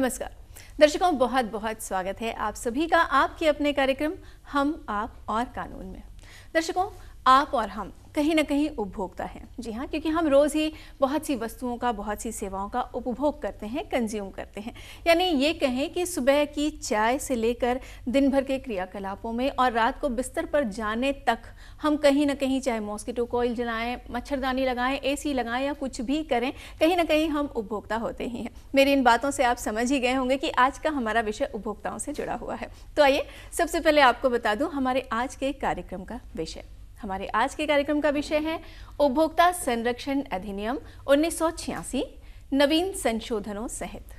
नमस्कार दर्शकों बहुत बहुत स्वागत है आप सभी का आपके अपने कार्यक्रम हम आप और कानून में दर्शकों आप और हम कहीं ना कहीं उपभोक्ता हैं जी हाँ क्योंकि हम रोज़ ही बहुत सी वस्तुओं का बहुत सी सेवाओं का उपभोग करते हैं कंज्यूम करते हैं यानी ये कहें कि सुबह की चाय से लेकर दिन भर के क्रियाकलापों में और रात को बिस्तर पर जाने तक हम कहीं ना कहीं चाहे मॉस्किटो कोयल जलाएं मच्छरदानी लगाएं एसी लगाएं या कुछ भी करें कहीं ना कहीं हम उपभोक्ता होते ही हैं मेरी इन बातों से आप समझ ही गए होंगे कि आज का हमारा विषय उपभोक्ताओं से जुड़ा हुआ है तो आइए सबसे पहले आपको बता दूँ हमारे आज के कार्यक्रम का विषय हमारे आज के कार्यक्रम का विषय है उपभोक्ता संरक्षण अधिनियम उन्नीस नवीन संशोधनों सहित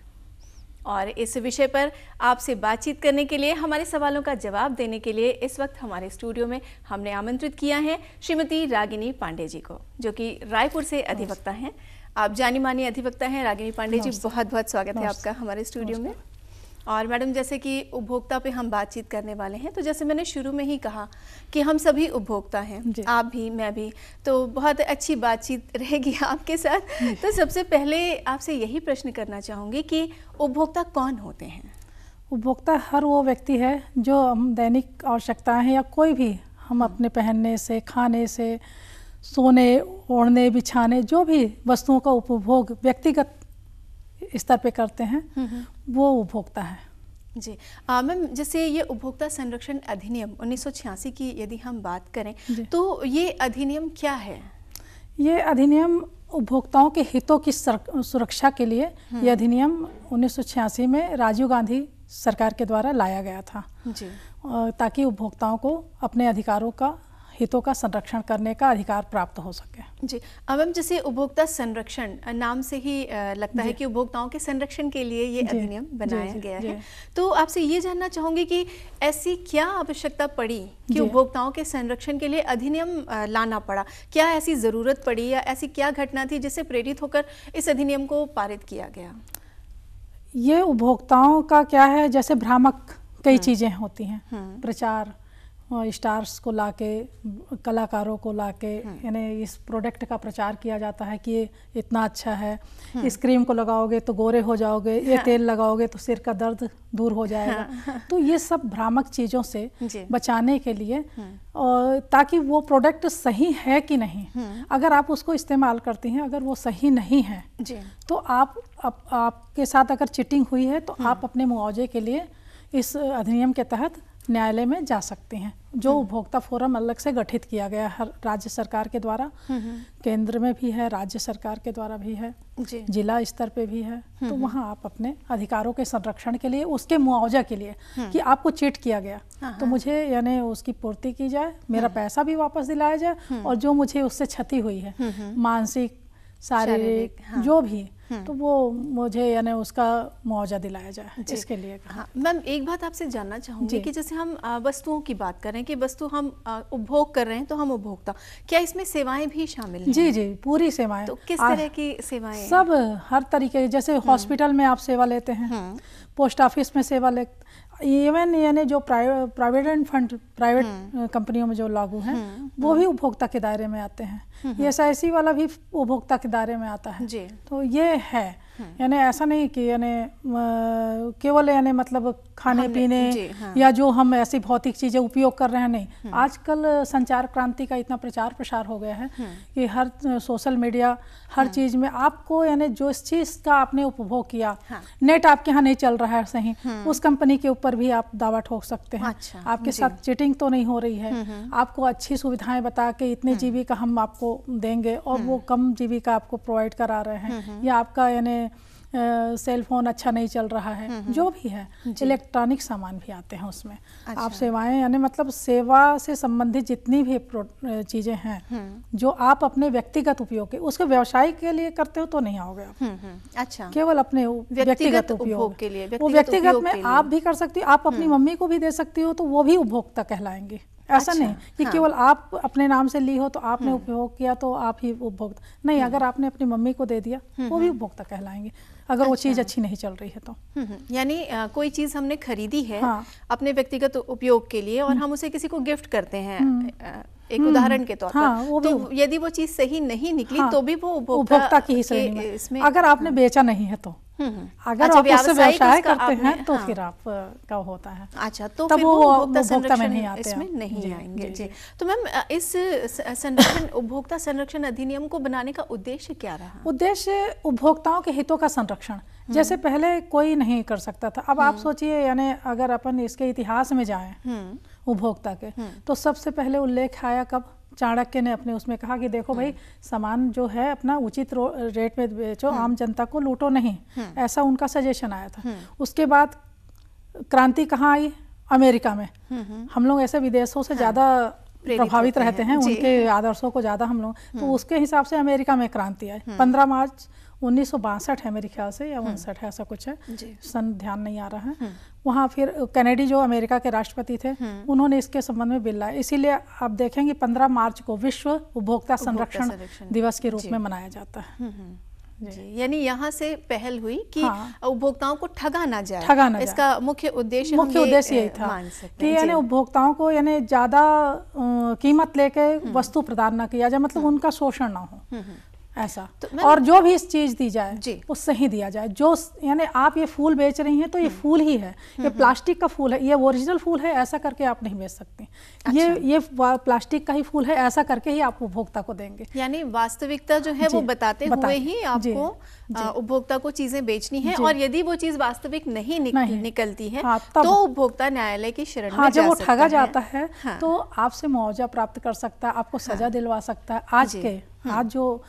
और इस विषय पर आपसे बातचीत करने के लिए हमारे सवालों का जवाब देने के लिए इस वक्त हमारे स्टूडियो में हमने आमंत्रित किया है श्रीमती रागिनी पांडे जी को जो कि रायपुर से अधिवक्ता हैं आप जानी मानी अधिवक्ता हैं रागिनी पांडे जी बहुत बहुत स्वागत है आपका हमारे स्टूडियो में और मैडम जैसे कि उपभोक्ता पे हम बातचीत करने वाले हैं तो जैसे मैंने शुरू में ही कहा कि हम सभी उपभोक्ता हैं आप भी मैं भी तो बहुत अच्छी बातचीत रहेगी आपके साथ तो सबसे पहले आपसे यही प्रश्न करना चाहूँगी कि उपभोक्ता कौन होते हैं उपभोक्ता हर वो व्यक्ति है जो हम दैनिक आवश्यकताएँ हैं या कोई भी हम अपने पहनने से खाने से सोने ओढ़ने बिछाने जो भी वस्तुओं का उपभोग व्यक्तिगत स्तर पे करते हैं हम्म, हम्म। वो उपभोक्ता है जी मैम जैसे ये उपभोक्ता संरक्षण अधिनियम उन्नीस की यदि हम बात करें तो ये अधिनियम क्या है ये अधिनियम उपभोक्ताओं के हितों की सुरक्षा के लिए हम्म। यह अधिनियम उन्नीस में राजीव गांधी सरकार के द्वारा लाया गया था जी ताकि उपभोक्ताओं को अपने अधिकारों का हितों का संरक्षण करने का अधिकार प्राप्त हो सके जी अब हम जैसे उपभोक्ता संरक्षण नाम से ही लगता है कि उपभोक्ताओं के संरक्षण के लिए ये अधिनियम बनाया जी, गया जी, है तो आपसे ये जानना चाहूंगी कि ऐसी क्या आवश्यकता पड़ी कि उपभोक्ताओं के संरक्षण के लिए अधिनियम लाना पड़ा क्या ऐसी ज़रूरत पड़ी या ऐसी क्या घटना थी जिससे प्रेरित होकर इस अधिनियम को पारित किया गया ये उपभोक्ताओं का क्या है जैसे भ्रामक कई हम्म। चीज़ें होती हैं हम्म। प्रचार स्टार्स को ला के कलाकारों को ला के हम्म। यानी इस प्रोडक्ट का प्रचार किया जाता है कि ये इतना अच्छा है हम्म। इस क्रीम को लगाओगे तो गोरे हो जाओगे ये हाँ। तेल लगाओगे तो सिर का दर्द दूर हो जाएगा हाँ। तो ये सब भ्रामक चीज़ों से बचाने के लिए और हम्म। ताकि वो प्रोडक्ट सही है कि नहीं अगर आप उसको इस्तेमाल करती हैं अगर वो सही नहीं है तो आप, आप आपके साथ अगर चिटिंग हुई है तो आप अपने मुआवजे के लिए इस अधिनियम के तहत न्यायालय में जा सकते हैं जो हम्म। उपभोक्ता फोरम अलग से गठित किया गया हर राज्य सरकार के द्वारा हम्म, हम्म। केंद्र में भी है राज्य सरकार के द्वारा भी है जिला स्तर पे भी है तो वहाँ आप अपने अधिकारों के संरक्षण के लिए उसके मुआवजा के लिए कि आपको चीट किया गया हाँ, तो हाँ। मुझे यानी उसकी पूर्ति की जाए मेरा पैसा भी वापस दिलाया जाए और जो मुझे उससे क्षति हुई है मानसिक शारीरिक हाँ। जो भी हम्म। तो वो मुझे यानी उसका मुआवजा दिलाया जाए इसके लिए हाँ मैम एक बात आपसे जानना चाहूँगी कि जैसे हम वस्तुओं की बात करें कि वस्तु हम उपभोग कर रहे हैं तो हम उपभोक्ता क्या इसमें सेवाएं भी शामिल हैं जी जी पूरी सेवाएं तो किस तरह की सेवाएं सब हर तरीके जैसे हम्म। हॉस्पिटल में आप सेवा लेते हैं हम्म। पोस्ट ऑफिस में सेवा ले इवन यानी जो प्राइवेट फंड प्राइवेट कंपनियों में जो लागू हैं हम्म। वो भी उपभोक्ता के दायरे में आते हैं हम्म। ये एस वाला भी उपभोक्ता के दायरे में आता है जी तो ये है हाँ। यानी ऐसा नहीं कि यानी केवल यानी मतलब खाने पीने हाँ। या जो हम ऐसी भौतिक चीज़ें उपयोग कर रहे हैं नहीं हाँ। आजकल संचार क्रांति का इतना प्रचार प्रसार हो गया है हाँ। कि हर सोशल मीडिया हर चीज़ में आपको यानी जो इस चीज़ का आपने उपभोग किया नेट आपके यहाँ नहीं चल रहा है सही उस कंपनी के ऊपर भी आप दावा ठोक सकते हैं अच्छा, आपके साथ चिटिंग तो नहीं हो रही है आपको अच्छी सुविधाएं बता के इतने जीबी का हम आपको देंगे और वो कम जीबी का आपको प्रोवाइड करा रहे हैं या आपका यानी सेल फोन अच्छा नहीं चल रहा है हम्म, हम्म। जो भी है इलेक्ट्रॉनिक सामान भी आते हैं उसमें अच्छा। आप सेवाएं यानी मतलब सेवा से संबंधित जितनी भी चीज़ें हैं हम्म। जो आप अपने व्यक्तिगत उपयोग के उसके व्यवसाय के लिए करते हो तो नहीं आओगे आप अच्छा केवल अपने व्यक्तिगत उपयोग के लिए वो व्यक्तिगत में आप भी कर सकती हो आप अपनी मम्मी को भी दे सकती हो तो वो भी उपभोक्ता कहलाएंगे ऐसा अच्छा, नहीं कि हाँ। केवल आप अपने नाम से ली हो तो आपने हम्म। उपयोग किया तो आप ही उपभोक्ता नहीं हम्म। अगर आपने अपनी मम्मी को दे दिया हम्म, वो भी उपभोक्ता कहलाएंगे अगर अच्छा, वो चीज़ अच्छा। अच्छी नहीं चल रही है तो यानी कोई चीज़ हमने खरीदी है हाँ। अपने व्यक्तिगत उपयोग के लिए और हम उसे किसी को गिफ्ट करते हैं एक उदाहरण के तौर हाँ, पर तो यदि वो चीज़ सही नहीं निकली हाँ, तो भी वो उपभोक्ता की ही इसमें अगर आपने हाँ। बेचा नहीं है तो हम्म। अगर अच्छा, आप उससे व्यवसाय करते हैं तो हाँ। फिर आप का होता है अच्छा तो तब फिर वो उपभोक्ता में नहीं आते इसमें नहीं जी, आएंगे जी, जी, जी तो मैम इस संरक्षण उपभोक्ता संरक्षण अधिनियम को बनाने का उद्देश्य क्या रहा उद्देश्य उपभोक्ताओं के हितों का संरक्षण हम्म। जैसे पहले कोई नहीं कर सकता था अब आप हम्म। सोचिए यानी अगर अपन इसके इतिहास में जाए उपभोक्ता के तो सबसे पहले उल्लेख आया कब चाणक्य ने अपने उसमें कहा कि देखो भाई हम्म। सामान जो है अपना उचित रेट में बेचो हम्म। आम जनता को लूटो नहीं हम्म। ऐसा उनका सजेशन आया था उसके बाद क्रांति कहाँ आई अमेरिका में हम लोग ऐसे विदेशों से हाँ। ज़्यादा प्रभावित रहते हैं, हैं उनके आदर्शों को ज़्यादा हम लोग तो हम्म। उसके हिसाब से अमेरिका में क्रांति आई हम्म। पंद्रह मार्च उन्नीस है मेरे ख्याल से या हम्म। उनसठ है ऐसा कुछ है सन ध्यान नहीं आ रहा है वहाँ फिर कैनेडी जो अमेरिका के राष्ट्रपति थे उन्होंने इसके संबंध में बिल लाया इसीलिए आप देखेंगे पंद्रह मार्च को विश्व उपभोक्ता संरक्षण दिवस के रूप में मनाया जाता है यानी यहाँ से पहल हुई कि हाँ। उपभोक्ताओं को ठगा ना जाए ठगा ना इसका मुख्य उद्देश्य मुख्य उद्देश्य यही था कि यानी उपभोक्ताओं को यानी ज्यादा कीमत लेके हम्म। वस्तु प्रदान ना किया जाए मतलब हम्म। उनका शोषण ना हो हम्म, ऐसा तो और जो भी इस चीज दी जाए जी वो सही दिया जाए जो यानी आप ये फूल बेच रही हैं तो ये हम्म। फूल ही है ये प्लास्टिक का फूल है ये ओरिजिनल फूल है ऐसा करके आप नहीं बेच सकते अच्छा। ये ये प्लास्टिक का ही फूल है ऐसा करके ही आप उपभोक्ता को देंगे यानी वास्तविकता जो है वो बताते हुए ही आपको उपभोक्ता को चीजें बेचनी है और यदि वो चीज वास्तविक नहीं निकलती है हाँ, तो उपभोक्ता न्यायालय की शरण में हाँ, जब वो ठगा जाता है हाँ। तो आपसे मुआवजा प्राप्त कर सकता है आपको सजा दिलवा सकता है आज के हाँ। आज जो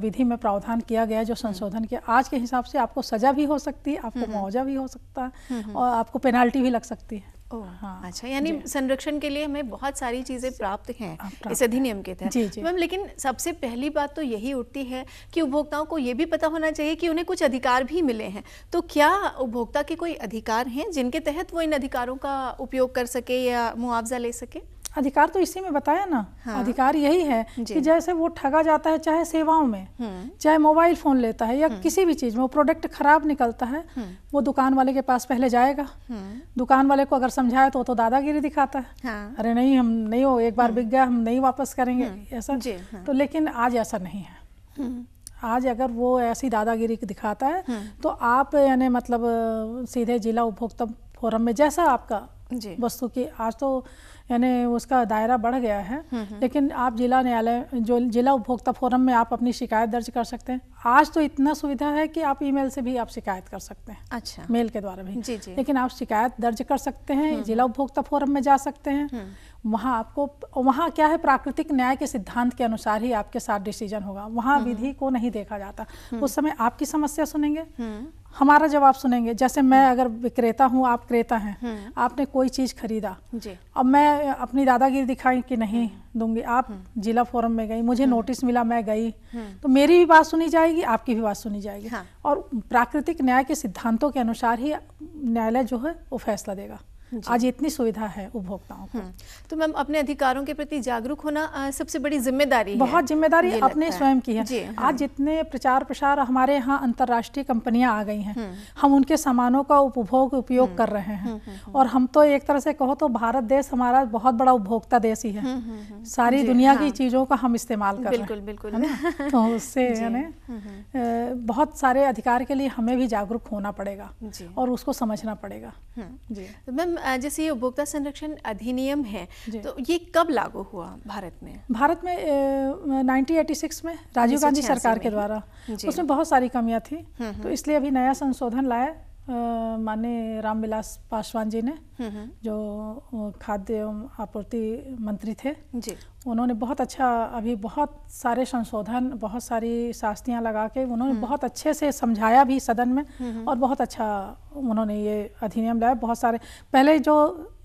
विधि में प्रावधान किया गया जो हम्म। संशोधन किया आज के हिसाब से आपको सजा भी हो सकती है आपको हम्म। मुआवजा भी हो सकता है हम्म, और आपको पेनाल्टी भी लग सकती है ओ, हाँ, अच्छा यानी संरक्षण के लिए हमें बहुत सारी चीज़ें प्राप्त हैं हाँ, प्राप्त इस अधिनियम के तहत मैम लेकिन सबसे पहली बात तो यही उठती है कि उपभोक्ताओं को ये भी पता होना चाहिए कि उन्हें कुछ अधिकार भी मिले हैं तो क्या उपभोक्ता के कोई अधिकार हैं जिनके तहत वो इन अधिकारों का उपयोग कर सके या मुआवजा ले सके अधिकार तो इसी में बताया ना हाँ। अधिकार यही है कि जैसे वो ठगा जाता है चाहे सेवाओं में हम्म। चाहे मोबाइल फोन लेता है या हम्म। किसी भी चीज में वो प्रोडक्ट खराब निकलता है हम्म। वो दुकान वाले के पास पहले जाएगा दुकान वाले को अगर समझाया तो तो दादागिरी दिखाता है हाँ। अरे नहीं हम नहीं हो एक बार बिक गया हम नहीं वापस करेंगे ऐसा हाँ। तो लेकिन आज ऐसा नहीं है आज अगर वो ऐसी दादागिरी दिखाता है तो आप यानी मतलब सीधे जिला उपभोक्ता फोरम में जैसा आपका वस्तु की आज तो यानी उसका दायरा बढ़ गया है हम्म, हम्म। लेकिन आप जिला न्यायालय जो जिला उपभोक्ता फोरम में आप अपनी शिकायत दर्ज कर सकते हैं आज तो इतना सुविधा है कि आप ईमेल से भी आप शिकायत कर सकते हैं अच्छा मेल के द्वारा भी जी जी लेकिन आप शिकायत दर्ज कर सकते हैं हम्म, जिला उपभोक्ता फोरम में जा सकते हैं वहाँ आपको वहाँ क्या है प्राकृतिक न्याय के सिद्धांत के अनुसार ही आपके साथ डिसीजन होगा वहाँ विधि को नहीं देखा जाता उस समय आपकी समस्या सुनेंगे हमारा जवाब सुनेंगे जैसे मैं हम्म। अगर विक्रेता हूँ आप क्रेता हैं हम्म। आपने कोई चीज़ खरीदा जी अब मैं अपनी दादागिरी दिखाई कि नहीं हम्म। दूंगी आप जिला फोरम में गई मुझे नोटिस मिला मैं गई तो मेरी भी बात सुनी जाएगी आपकी भी बात सुनी जाएगी हाँ। और प्राकृतिक न्याय के सिद्धांतों के अनुसार ही न्यायालय जो है वो फैसला देगा आज इतनी सुविधा है उपभोक्ताओं को हम्म। तो मैम अपने अधिकारों के प्रति जागरूक होना सबसे बड़ी जिम्मेदारी बहुत जिम्मेदारी अपने स्वयं की है हाँ। आज जितने प्रचार प्रसार हमारे यहाँ अंतर्राष्ट्रीय कंपनियां आ गई हैं हम्म। हम उनके सामानों का उपभोग उपयोग हम्म। कर रहे हैं और हम तो एक तरह से कहो तो भारत देश हमारा बहुत बड़ा उपभोक्ता देश ही है सारी दुनिया की हाँ। चीजों का हम इस्तेमाल कर बिल्कुल बिल्कुल तो उससे बहुत सारे अधिकार के लिए हमें भी जागरूक होना पड़ेगा और उसको समझना पड़ेगा जी तो मैम जैसे ये उपभोक्ता संरक्षण अधिनियम है तो ये कब लागू हुआ भारत में भारत में नाइनटीन में राजीव गांधी सरकार के द्वारा उसमें बहुत सारी कमियाँ थी हम्म, हम्म। तो इसलिए अभी नया संशोधन लाया माने रामविलास पासवान जी ने हम्म, हम्म। जो खाद्य आपूर्ति मंत्री थे जी उन्होंने बहुत अच्छा अभी बहुत सारे संशोधन बहुत सारी शास्त्रियाँ लगा के उन्होंने हम्म। बहुत अच्छे से समझाया भी सदन में और बहुत अच्छा उन्होंने ये अधिनियम लाया बहुत सारे पहले जो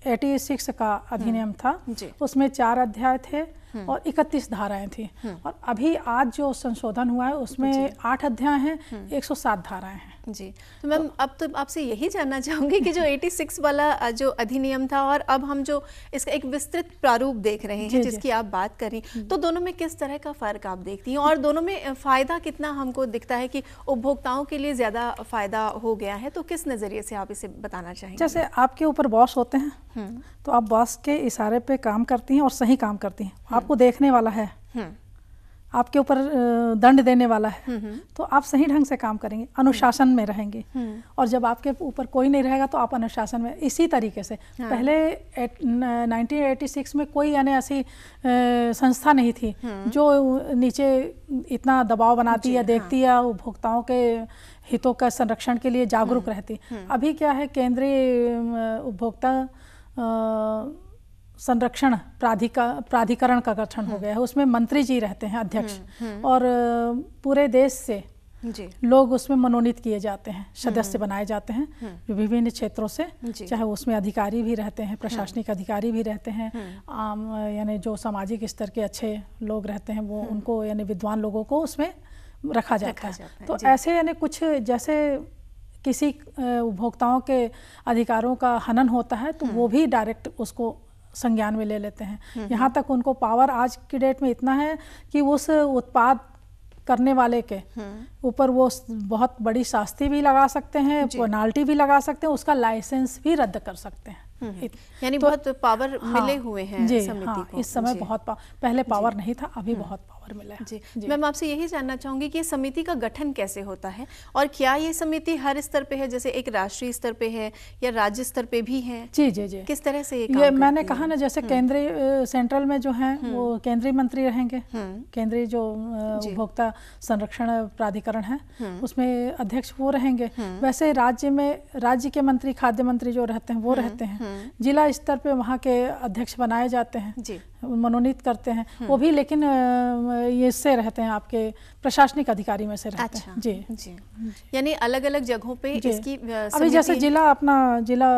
86 का अधिनियम था उसमें चार अध्याय थे और 31 धाराएं थी और अभी आज जो संशोधन हुआ है उसमें आठ अध्याय हैं 107 धाराएं हैं जी तो मैम अब तो आपसे यही जानना चाहूँगी कि जो 86 वाला जो अधिनियम था और अब हम जो इसका एक विस्तृत प्रारूप देख रहे हैं जिसकी आप बात कर रही हम्म। तो दोनों में किस तरह का फ़र्क आप देखती हैं और दोनों में फ़ायदा कितना हमको दिखता है कि उपभोक्ताओं के लिए ज़्यादा फ़ायदा हो गया है तो किस नज़रिए से आप इसे बताना चाहेंगे जैसे आपके ऊपर बॉस होते हैं हम्म। तो आप बॉस के इशारे पे काम करती हैं और सही काम करती हैं हम्म। आपको देखने वाला है आपके ऊपर दंड देने वाला है हम्म, हम्म। तो आप सही ढंग से काम करेंगे अनुशासन में रहेंगे हम्म। और जब आपके ऊपर कोई नहीं रहेगा तो आप अनुशासन में इसी तरीके से हाँ। पहले एट, 1986 में कोई यानी ऐसी संस्था नहीं थी जो नीचे इतना दबाव बनाती है देखती है हाँ। उपभोक्ताओं के हितों का संरक्षण के लिए जागरूक रहती अभी क्या है केंद्रीय उपभोक्ता संरक्षण प्राधिका प्राधिकरण का गठन हो हम्म। गया है उसमें मंत्री जी रहते हैं अध्यक्ष हम्म, हम्म। और पूरे देश से जी। लोग उसमें मनोनीत किए जाते हैं सदस्य बनाए जाते हैं विभिन्न क्षेत्रों से चाहे उसमें अधिकारी भी रहते हैं प्रशासनिक अधिकारी भी रहते हैं आम यानी जो सामाजिक स्तर के अच्छे लोग रहते हैं वो उनको यानी विद्वान लोगों को उसमें रखा जाता है तो ऐसे यानी कुछ जैसे किसी उपभोक्ताओं के अधिकारों का हनन होता है तो वो भी डायरेक्ट उसको संज्ञान में ले लेते हैं हम्म, यहाँ हम्म। तक उनको पावर आज की डेट में इतना है कि उस उत्पाद करने वाले के हम्म। ऊपर वो बहुत बड़ी शास्ती भी लगा सकते हैं पेनाल्टी भी लगा सकते हैं उसका लाइसेंस भी रद्द कर सकते हैं यानी तो, बहुत पावर हाँ, मिले हुए हैं जी समिति हाँ, को, इस समय बहुत पावर पहले पावर नहीं था अभी बहुत पावर पावर मिला है जी, जी। मैम आपसे यही जानना चाहूंगी कि समिति का गठन कैसे होता है और क्या ये समिति हर स्तर पे है जैसे एक राष्ट्रीय स्तर पे है या राज्य स्तर पे भी है जी जी जी किस तरह से ये, ये मैंने कहा ना जैसे हम्म। केंद्रीय सेंट्रल में जो है हम्म। वो केंद्रीय मंत्री रहेंगे हम्म। केंद्रीय जो उपभोक्ता संरक्षण प्राधिकरण है उसमें अध्यक्ष वो रहेंगे वैसे राज्य में राज्य के मंत्री खाद्य मंत्री जो रहते हैं वो रहते हैं जिला स्तर पे वहाँ के अध्यक्ष बनाए जाते हैं मनोनीत करते हैं वो हम्म। भी लेकिन ये से रहते हैं आपके प्रशासनिक अधिकारी में से रहते अच्छा, हैं जी जी, जी। यानी अलग अलग जगहों पे इसकी अभी जैसे जिला अपना जिला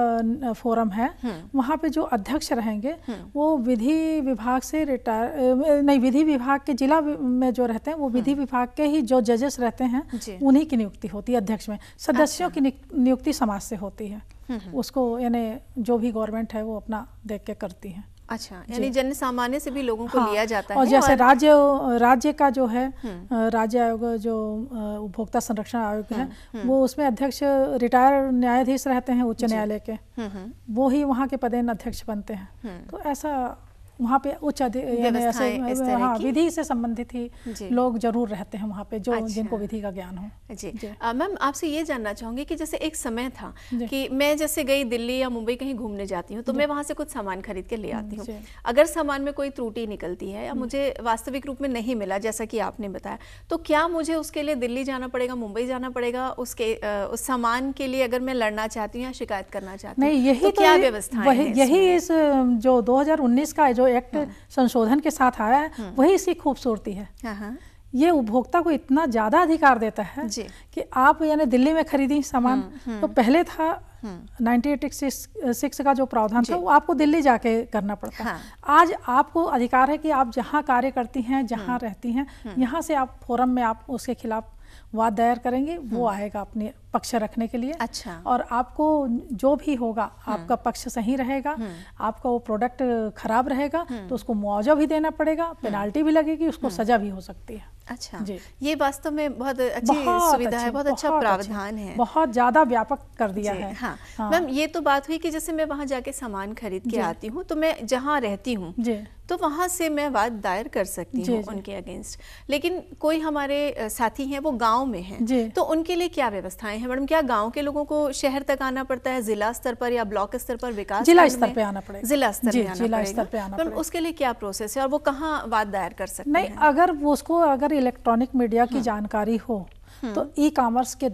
फोरम है हम्म। वहाँ पे जो अध्यक्ष रहेंगे हम्म। वो विधि विभाग से रिटायर नहीं विधि विभाग के जिला में जो रहते हैं वो विधि विभाग के ही जो जजेस रहते हैं उन्ही की नियुक्ति होती है अध्यक्ष में सदस्यों अच्छा। की नियुक्ति समाज से होती है उसको यानी जो भी गवर्नमेंट है वो अपना देख के करती है अच्छा यानी जन सामान्य से भी लोगों को हाँ, लिया जाता और है जैसे और... राज्य राज्य का जो है हम्म। राज्य आयोग जो उपभोक्ता संरक्षण आयोग हम्म, है हम्म। वो उसमें अध्यक्ष रिटायर न्यायाधीश रहते हैं उच्च न्यायालय के वो ही वहाँ के पदेन अध्यक्ष बनते हैं तो ऐसा वहाँ पे उच्च हाँ विधि से संबंधित ही लोग जरूर रहते हैं वहाँ पे जो अच्छा। जिनको विधि का ज्ञान हो जी, जी। मैम आपसे ये जानना चाहूंगी कि जैसे एक समय था कि मैं जैसे गई दिल्ली या मुंबई कहीं घूमने जाती हूँ तो मैं वहाँ से कुछ सामान खरीद के ले आती हूँ अगर सामान में कोई त्रुटि निकलती है या मुझे वास्तविक रूप में नहीं मिला जैसा की आपने बताया तो क्या मुझे उसके लिए दिल्ली जाना पड़ेगा मुंबई जाना पड़ेगा उसके उस सामान के लिए अगर मैं लड़ना चाहती हूँ या शिकायत करना चाहती हूँ यही तो तो क्या व्यवस्था यही इस जो दो का जो एक्ट हाँ। संशोधन के साथ आया है हाँ। वही इसकी खूबसूरती है हाँ, ये उपभोक्ता को इतना ज़्यादा अधिकार देता है कि आप यानी दिल्ली में खरीदी सामान हम्म, हम्म। तो पहले था हम्म। नाइनटी का जो प्रावधान था वो आपको दिल्ली जाके करना पड़ता हाँ। आज आपको अधिकार है कि आप जहाँ कार्य करती हैं जहाँ रहती हैं यहाँ से आप फोरम में आप उसके खिलाफ वाद दायर करेंगे वो आएगा अपने पक्ष रखने के लिए अच्छा और आपको जो भी होगा हम्म। आपका पक्ष सही रहेगा हम्म। आपका वो प्रोडक्ट खराब रहेगा हम्म। तो उसको मुआवजा भी देना पड़ेगा पेनाल्टी भी लगेगी उसको सजा भी हो सकती है अच्छा जी ये वास्तव में बहुत अच्छी बहुत सुविधा है बहुत, अच्छा बहुत प्रावधान है बहुत ज्यादा व्यापक कर दिया है हाँ, हाँ। मैम ये तो बात हुई कि जैसे मैं वहाँ जाके सामान खरीद के आती हूँ तो मैं जहाँ रहती हूँ तो वहाँ से मैं वाद दायर कर सकती हूँ उनके अगेंस्ट लेकिन कोई हमारे साथी हैं वो गांव में हैं तो उनके लिए क्या व्यवस्थाएं हैं मैडम क्या गांव के लोगों को शहर तक आना पड़ता है जिला स्तर पर या ब्लॉक स्तर पर विकास जिला स्तर पे आना पड़ेगा जिला स्तर पे आना पड़ेगा उसके लिए क्या प्रोसेस है और वो कहाँ वाद दायर कर सकते नहीं अगर उसको अगर इलेक्ट्रॉनिक मीडिया की हाँ। जानकारी हो हम्म। तो ई कॉमर्स के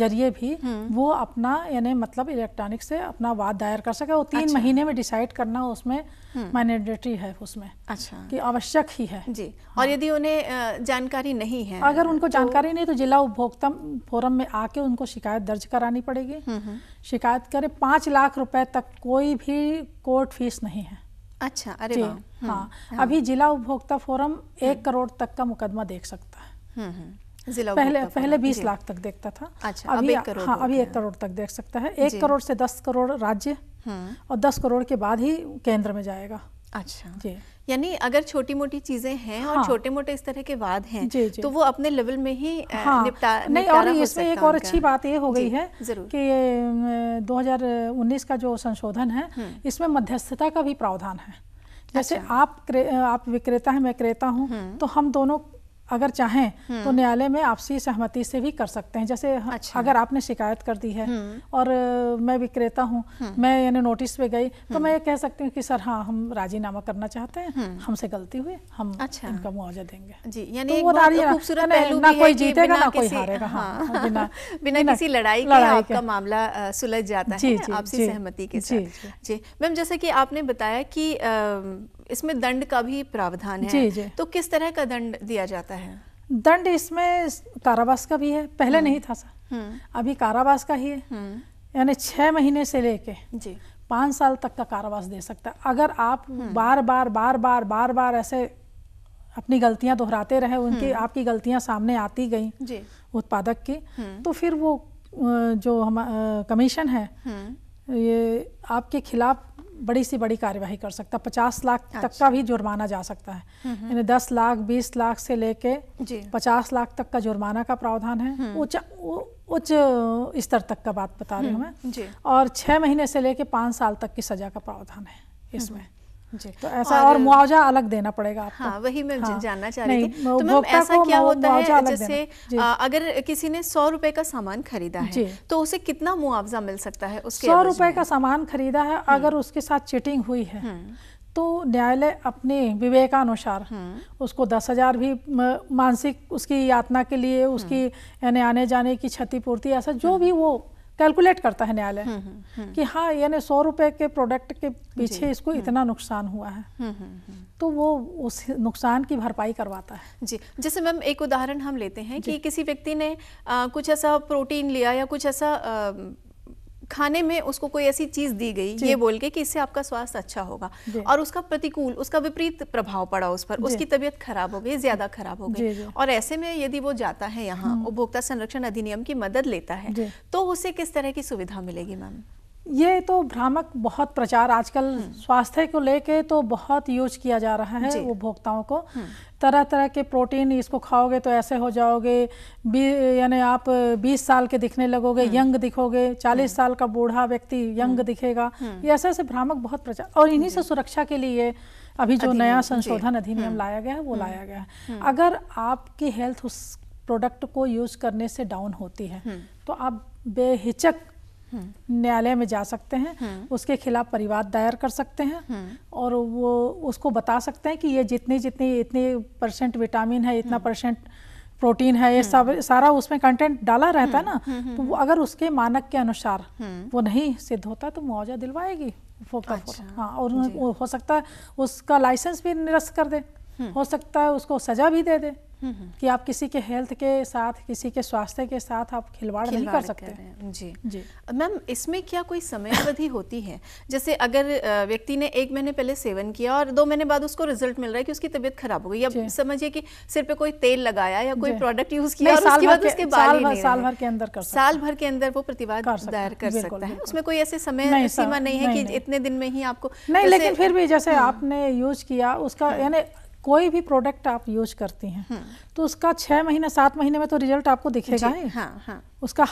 जरिए भी हम्म। वो अपना यानी मतलब इलेक्ट्रॉनिक से अपना वाद दायर कर सके वो तीन अच्छा। महीने में डिसाइड करना उसमें हम्म। मैंडेटरी है उसमें अच्छा कि आवश्यक ही है जी हाँ। और यदि उन्हें जानकारी नहीं है अगर उनको तो जानकारी नहीं तो जिला उपभोक्ता फोरम में आके उनको शिकायत दर्ज करानी पड़ेगी हम्म, शिकायत करें पांच लाख रुपए तक कोई भी कोर्ट फीस नहीं है अच्छा अरे हाँ।, हाँ अभी जिला उपभोक्ता फोरम एक करोड़ तक का मुकदमा देख सकता है पहले पहले बीस लाख तक देखता था अच्छा, अभी करोड़ हाँ अभी एक करोड़ तक देख सकता है एक करोड़ से दस करोड़ राज्य हम्म। और दस करोड़ के बाद ही केंद्र में जाएगा अच्छा जी यानी अगर छोटी मोटी चीजें हैं हाँ, और छोटे मोटे इस तरह के वाद हैं जे, जे, तो वो अपने लेवल में ही हाँ, निपटा नहीं और इसमें एक और अच्छी बात ये हो गई है कि 2019 का जो संशोधन है हम्म। इसमें मध्यस्थता का भी प्रावधान है जैसे अच्छा। आप आप विक्रेता हैं मैं क्रेता हूँ हम्म। तो हम दोनों अगर चाहें तो हम्म। न्यायालय में आपसी सहमति से भी कर सकते हैं जैसे अच्छा। अगर आपने शिकायत कर दी है हम्म। और मैं विक्रेता हूं हम्म। मैं यानी नोटिस पे गई तो मैं ये कह सकती हूं कि सर हाँ हम राजीनामा करना चाहते हैं हमसे गलती हुई हम अच्छा। इनका मुआवजा देंगे जी यानी तो जीतेगा ना कोई हारेगा हाँ, हाँ। बिना किसी लड़ाई का मामला सुलझ जाता है आपसी सहमति के साथ जी मैम जैसे कि आपने बताया की इसमें दंड का भी प्रावधान है जी जी तो किस तरह का दंड दिया जाता है दंड इसमें कारावास का भी है पहले हम्म। नहीं था सर हम्म। अभी कारावास का ही है हम्म। यानी छह महीने से लेके जी साल तक का कारावास दे सकता है अगर आप बार बार बार बार बार बार ऐसे अपनी गलतियां दोहराते रहे उनकी आपकी गलतियां सामने आती गई उत्पादक की तो फिर वो जो हम कमीशन है ये आपके खिलाफ बड़ी सी बड़ी कार्यवाही कर सकता है पचास लाख तक का अच्छा। भी जुर्माना जा सकता है हम्म, हम्म। यानी दस लाख बीस लाख से लेके पचास लाख तक का जुर्माना का प्रावधान है हम्म। उच्च उच्च स्तर तक का बात बता रही हूँ मैं और छह महीने से लेके पांच साल तक की सजा का प्रावधान है इसमें तो ऐसा और, और मुआवजा अलग देना पड़ेगा आपको हाँ वही मैं हाँ, जानना चाह रही थी तो मैम ऐसा क्या होता है जैसे अगर किसी ने सौ रुपए का सामान खरीदा है तो उसे कितना मुआवजा मिल सकता है उसके सौ रुपए का सामान खरीदा है हम्म। अगर उसके साथ चिटिंग हुई है हम्म। तो न्यायालय अपने विवेकानुसार हम्म। उसको दस हजार भी मानसिक उसकी यातना के लिए उसकी यानी आने जाने की क्षतिपूर्ति ऐसा जो भी वो कैलकुलेट करता है न्यायालय हम्म, हम्म, हम्म। कि हाँ यानी सौ रुपए के प्रोडक्ट के पीछे इसको इतना नुकसान हुआ है तो वो उस नुकसान की भरपाई करवाता है जी जैसे मैम एक उदाहरण हम लेते हैं कि किसी व्यक्ति ने आ, कुछ ऐसा प्रोटीन लिया या कुछ ऐसा आ, खाने में उसको कोई ऐसी चीज दी गई ये बोल के कि इससे आपका स्वास्थ्य अच्छा होगा और उसका प्रतिकूल उसका विपरीत प्रभाव पड़ा उस पर उसकी तबीयत खराब हो गई ज्यादा खराब हो गई और ऐसे में यदि वो जाता है यहाँ हम्म। उपभोक्ता संरक्षण अधिनियम की मदद लेता है तो उसे किस तरह की सुविधा मिलेगी मैम ये तो भ्रामक बहुत प्रचार आजकल हम्म। स्वास्थ्य को लेके तो बहुत यूज किया जा रहा है उपभोक्ताओं को हम्म। तरह तरह के प्रोटीन इसको खाओगे तो ऐसे हो जाओगे यानी आप 20 साल के दिखने लगोगे हम्म। यंग दिखोगे 40 साल का बूढ़ा व्यक्ति यंग दिखेगा ये ऐसे ऐसे भ्रामक बहुत प्रचार और इन्हीं से सुरक्षा के लिए अभी जो नया संशोधन अधिनियम लाया गया है वो लाया गया है अगर आपकी हेल्थ उस प्रोडक्ट को यूज करने से डाउन होती है तो आप बेहिचक न्यायालय में जा सकते हैं हम्म। उसके खिलाफ परिवाद दायर कर सकते हैं हम्म। और वो उसको बता सकते हैं कि ये जितने जितने इतने परसेंट विटामिन है इतना हम्म। परसेंट प्रोटीन है ये सब सारा उसमें कंटेंट डाला रहता है ना तो वो अगर उसके मानक के अनुसार वो नहीं सिद्ध होता तो मुआवजा दिलवाएगी वो अच्छा, हाँ और हो सकता है उसका लाइसेंस भी निरस्त कर दे हम्म। हो सकता है उसको सजा भी दे दे हम्म, हम्म। कि आप किसी के हेल्थ के साथ किसी के स्वास्थ्य के साथ आप खिलवाड़ नहीं कर सकते कर जी जी मैम इसमें क्या कोई समय अवधि होती है जैसे अगर व्यक्ति ने एक महीने पहले सेवन किया और दो महीने बाद उसको रिजल्ट मिल रहा है कि उसकी तबीयत खराब हो गई या समझिए कि सिर पे कोई तेल लगाया या कोई प्रोडक्ट यूज किया और उसके बाद उसके साल भर के अंदर कर साल भर के अंदर वो प्रतिवाद दायर कर सकता है उसमें कोई ऐसे समय सीमा नहीं है कि इतने दिन में ही आपको नहीं लेकिन फिर भी जैसे हाँ। आपने यूज किया उसका हाँ। यानी कोई भी प्रोडक्ट आप यूज करती हैं हम्म। तो उसका छः महीने सात महीने में तो रिजल्ट आपको दिखेगा ही हाँ, हाँ. उसका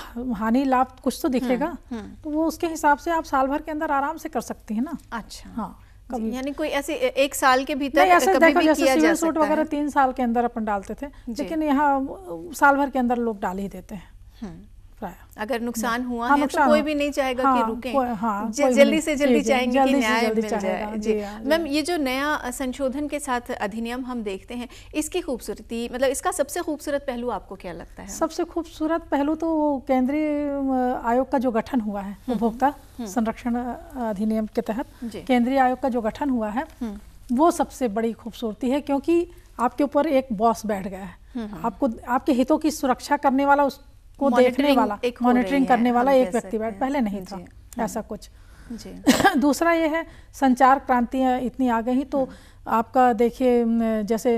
हानि लाभ कुछ तो दिखेगा हम्म, हम्म। तो वो उसके हिसाब से आप साल भर के अंदर आराम से कर सकती हैं ना अच्छा हाँ यानी कोई ऐसे एक साल के भीतर ऐसे देखो भी जैसे सिविल सूट वगैरह तीन साल के अंदर अपन डालते थे लेकिन यहाँ साल भर के अंदर लोग डाल ही देते हैं कराया अगर हाँ। नुकसान हुआ हाँ, है तो कोई भी नहीं चाहेगा हाँ, कि रुकें हाँ, जल्दी से जल्दी चाहेंगे कि न्याय मिल जाए हाँ, जी मैम ये जो नया संशोधन के साथ अधिनियम हम देखते हैं इसकी खूबसूरती मतलब इसका सबसे खूबसूरत पहलू आपको क्या लगता है सबसे खूबसूरत पहलू तो केंद्रीय आयोग का जो गठन हुआ है हम्म, उपभोक्ता हम्म। संरक्षण अधिनियम के तहत केंद्रीय आयोग का जो गठन हुआ है हम्म। वो सबसे बड़ी खूबसूरती है क्योंकि आपके ऊपर एक बॉस बैठ गया है आपको आपके हितों की सुरक्षा करने वाला उस को देखने वाला मॉनिटरिंग करने वाला एक व्यक्ति बैठ पहले नहीं था हाँ। ऐसा कुछ दूसरा ये है संचार क्रांतियाँ इतनी आ गई तो हम्म। आपका देखिए जैसे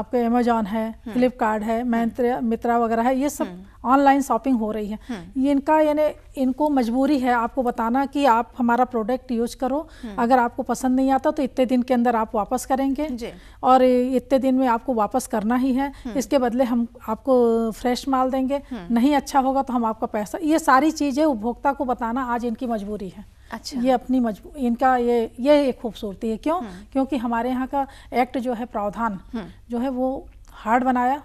आपके अमेजोन है फ्लिपकार्ट हम्म। है मैंत्रा हम्म। मित्रा वगैरह है ये सब ऑनलाइन शॉपिंग हो रही है ये हम्म। इनका यानी इनको मजबूरी है आपको बताना कि आप हमारा प्रोडक्ट यूज करो हम्म। अगर आपको पसंद नहीं आता तो इतने दिन के अंदर आप वापस करेंगे और इतने दिन में आपको वापस करना ही है हम्म। इसके बदले हम आपको फ्रेश माल देंगे नहीं अच्छा होगा तो हम आपका पैसा ये सारी चीज़ें उपभोक्ता को बताना आज इनकी मजबूरी है अच्छा ये अपनी मजबूत इनका ये ये एक खूबसूरती है क्यों क्योंकि हमारे यहाँ का एक्ट जो है प्रावधान जो है वो हार्ड बनाया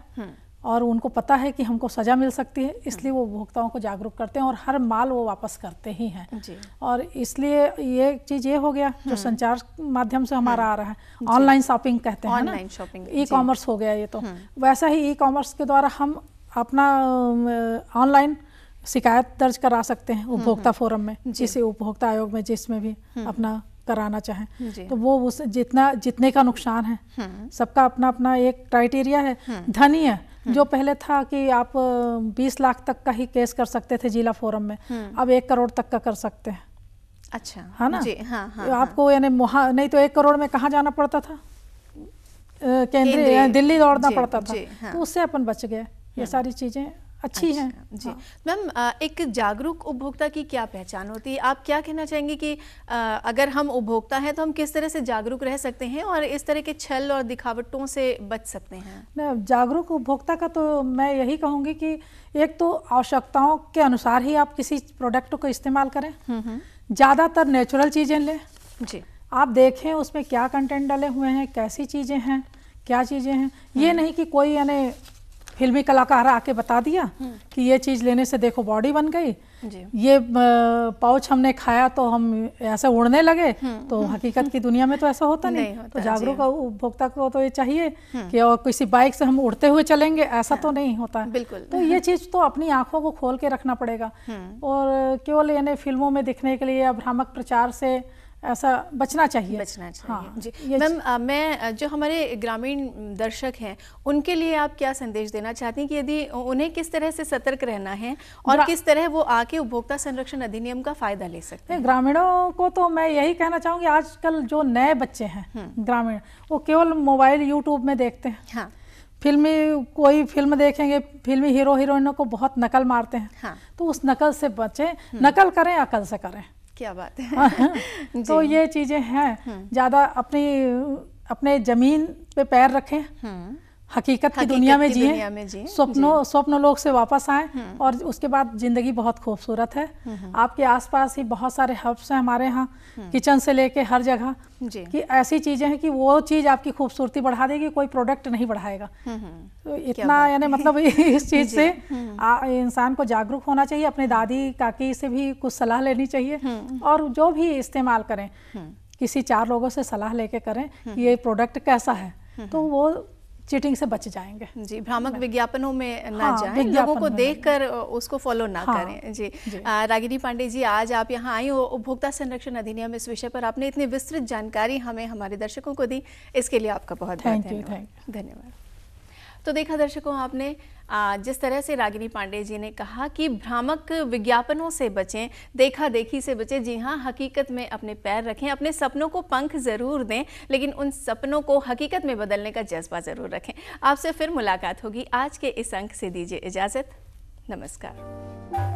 और उनको पता है कि हमको सज़ा मिल सकती है इसलिए वो उपभोक्ताओं को जागरूक करते हैं और हर माल वो वापस करते ही हैं और इसलिए ये चीज़ ये हो गया जो हम्म। संचार माध्यम से हमारा हम्म। आ रहा है ऑनलाइन शॉपिंग कहते हैं ऑनलाइन शॉपिंग ई कॉमर्स हो गया ये तो हम्म। वैसा ही ई कॉमर्स के द्वारा हम अपना ऑनलाइन शिकायत दर्ज करा सकते हैं उपभोक्ता फोरम में जिसे उपभोक्ता आयोग में जिसमें भी अपना कराना चाहे तो वो उस जितना जितने का नुकसान है सबका अपना अपना एक क्राइटेरिया है धनी है हम्म। जो पहले था कि आप 20 लाख तक का ही केस कर सकते थे जिला फोरम में हम्म। अब एक करोड़ तक का कर सकते हैं अच्छा है हाँ ना जी, हाँ, हाँ, हाँ। आपको यानी नहीं तो एक करोड़ में कहाँ जाना पड़ता था केंद्रीय दिल्ली दौड़ना पड़ता था हाँ। तो उससे अपन बच गए ये हम्म। सारी चीजें अच्छी अच्छा, है हाँ। जी हाँ। मैम एक जागरूक उपभोक्ता की क्या पहचान होती है आप क्या कहना चाहेंगे कि अगर हम उपभोक्ता हैं तो हम किस तरह से जागरूक रह सकते हैं और इस तरह के छल और दिखावटों से बच सकते हैं जागरूक उपभोक्ता का तो मैं यही कहूँगी कि एक तो आवश्यकताओं के अनुसार ही आप किसी प्रोडक्ट को इस्तेमाल करें ज़्यादातर नेचुरल चीज़ें लें जी आप देखें उसमें क्या कंटेंट डले हुए हैं कैसी चीज़ें हैं क्या चीज़ें हैं ये नहीं कि कोई यानी फिल्मी कलाकार आके बता दिया हम्म। कि ये चीज़ लेने से देखो बॉडी बन गई ये पाउच हमने खाया तो हम ऐसे उड़ने लगे हम्म। तो हकीकत की दुनिया में तो ऐसा होता नहीं, नहीं होता, तो जागरूक उपभोक्ता को तो ये चाहिए हम्म। कि और किसी बाइक से हम उड़ते हुए चलेंगे ऐसा हाँ। तो नहीं होता बिल्कुल तो ये चीज़ तो अपनी आंखों को खोल के रखना पड़ेगा और केवल यानी फिल्मों में दिखने के लिए या भ्रामक प्रचार से ऐसा बचना चाहिए बचना चाहिए हाँ, जी मैम मैं जो हमारे ग्रामीण दर्शक हैं उनके लिए आप क्या संदेश देना चाहती हैं कि यदि उन्हें किस तरह से सतर्क रहना है और किस तरह वो आके उपभोक्ता संरक्षण अधिनियम का फायदा ले सकते हैं ग्रामीणों को तो मैं यही कहना चाहूँगी आजकल जो नए बच्चे हैं हम्म। ग्रामीण वो केवल मोबाइल यूट्यूब में देखते हैं हाँ। फिल्मी कोई फिल्म देखेंगे फिल्मी हीरो हीरोइनों को बहुत नकल मारते हैं हाँ। तो उस नकल से बचें हम्म। नकल करें अकल से करें क्या बात है हाँ, हाँ। तो ये चीज़ें हैं हम्म। ज़्यादा अपनी अपने ज़मीन पे पैर रखें हम्म। हकीकत की दुनिया में जिए स्वप्नों स्वप्न लोग से वापस आए हम्म। और उसके बाद ज़िंदगी बहुत खूबसूरत है हम्म। आपके आसपास ही बहुत सारे हब्स हैं हमारे यहाँ हम्म। किचन से लेके हर जगह कि ऐसी चीज़ें हैं कि वो चीज़ आपकी खूबसूरती बढ़ा देगी कोई प्रोडक्ट नहीं बढ़ाएगा तो इतना यानी मतलब इस चीज़ से इंसान को जागरूक होना चाहिए अपनी दादी काकी से भी कुछ सलाह लेनी चाहिए और जो भी इस्तेमाल करें किसी चार लोगों से सलाह लेके करें ये प्रोडक्ट कैसा है तो वो चीटिंग से बच जाएंगे जी भ्रामक विज्ञापनों में ना हाँ, जाएं लोगों को देखकर उसको फॉलो ना हाँ, करें जी, जी। रागिनी पांडे जी आज आप यहाँ आई हो उपभोक्ता संरक्षण अधिनियम इस विषय पर आपने इतनी विस्तृत जानकारी हमें हमारे दर्शकों को दी इसके लिए आपका बहुत बहुत धन्यवाद धन्यवाद तो देखा दर्शकों आपने जिस तरह से रागिनी पांडे जी ने कहा कि भ्रामक विज्ञापनों से बचें देखा देखी से बचें जी हाँ हकीकत में अपने पैर रखें अपने सपनों को पंख ज़रूर दें लेकिन उन सपनों को हकीकत में बदलने का जज्बा ज़रूर रखें आपसे फिर मुलाकात होगी आज के इस अंक से दीजिए इजाज़त नमस्कार